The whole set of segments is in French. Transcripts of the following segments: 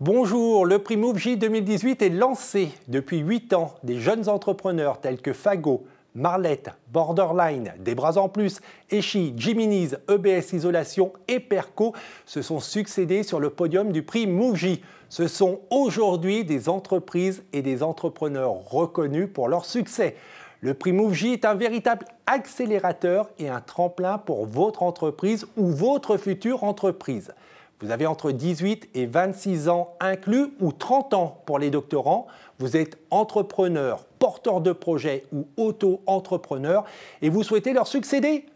Bonjour, le prix Move 2018 est lancé. Depuis 8 ans, des jeunes entrepreneurs tels que Fago, Marlette, Borderline, Des Bras en Plus, Echi, Jiminy's, EBS Isolation et Perco se sont succédés sur le podium du prix Move Ce sont aujourd'hui des entreprises et des entrepreneurs reconnus pour leur succès. Le prix MoveJ est un véritable accélérateur et un tremplin pour votre entreprise ou votre future entreprise. Vous avez entre 18 et 26 ans inclus ou 30 ans pour les doctorants. Vous êtes entrepreneur, porteur de projet ou auto-entrepreneur et vous souhaitez leur succéder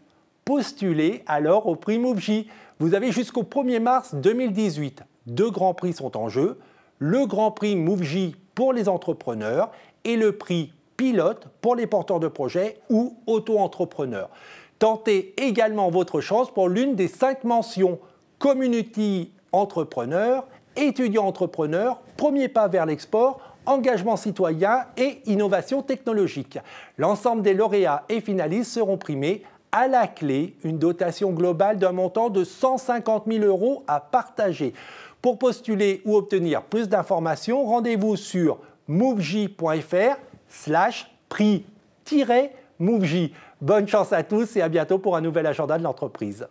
Postulez alors au prix MoveJ. Vous avez jusqu'au 1er mars 2018. Deux grands prix sont en jeu. Le grand prix MoveJ pour les entrepreneurs et le prix pilote pour les porteurs de projets ou auto-entrepreneurs. Tentez également votre chance pour l'une des cinq mentions Community Entrepreneur, Étudiant Entrepreneur, Premier Pas vers l'export, Engagement citoyen et Innovation technologique. L'ensemble des lauréats et finalistes seront primés à la clé une dotation globale d'un montant de 150 000 euros à partager. Pour postuler ou obtenir plus d'informations, rendez-vous sur moveJ.fr slash prix-MoveJ. Bonne chance à tous et à bientôt pour un nouvel agenda de l'entreprise.